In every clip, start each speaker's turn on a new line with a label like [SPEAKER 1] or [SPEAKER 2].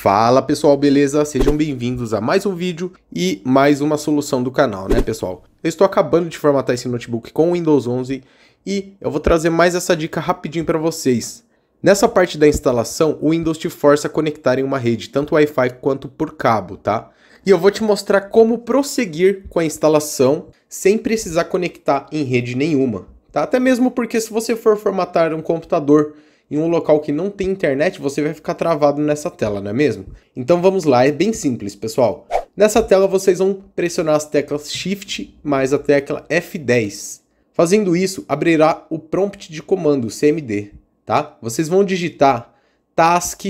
[SPEAKER 1] Fala pessoal, beleza? Sejam bem-vindos a mais um vídeo e mais uma solução do canal, né pessoal? Eu estou acabando de formatar esse notebook com o Windows 11 e eu vou trazer mais essa dica rapidinho para vocês. Nessa parte da instalação, o Windows te força a conectar em uma rede, tanto Wi-Fi quanto por cabo, tá? E eu vou te mostrar como prosseguir com a instalação sem precisar conectar em rede nenhuma, tá? Até mesmo porque se você for formatar um computador em um local que não tem internet, você vai ficar travado nessa tela, não é mesmo? Então vamos lá, é bem simples, pessoal. Nessa tela vocês vão pressionar as teclas Shift mais a tecla F10. Fazendo isso, abrirá o prompt de comando CMD, tá? Vocês vão digitar task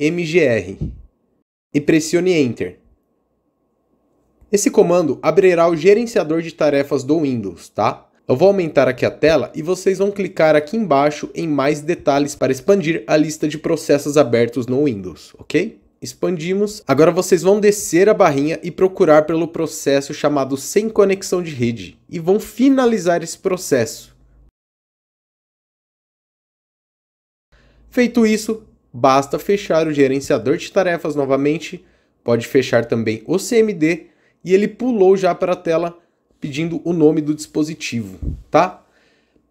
[SPEAKER 1] mgr e pressione enter. Esse comando abrirá o gerenciador de tarefas do Windows, tá? Eu vou aumentar aqui a tela e vocês vão clicar aqui embaixo em mais detalhes para expandir a lista de processos abertos no Windows, ok? Expandimos. Agora vocês vão descer a barrinha e procurar pelo processo chamado sem conexão de rede e vão finalizar esse processo. Feito isso, basta fechar o gerenciador de tarefas novamente, pode fechar também o CMD e ele pulou já para a tela pedindo o nome do dispositivo, tá?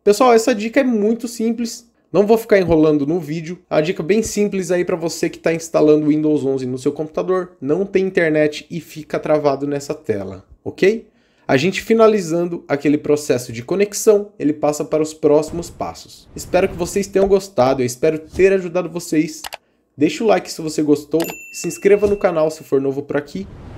[SPEAKER 1] Pessoal, essa dica é muito simples, não vou ficar enrolando no vídeo. A dica bem simples aí para você que está instalando o Windows 11 no seu computador, não tem internet e fica travado nessa tela, ok? A gente finalizando aquele processo de conexão, ele passa para os próximos passos. Espero que vocês tenham gostado, eu espero ter ajudado vocês. Deixa o like se você gostou, se inscreva no canal se for novo por aqui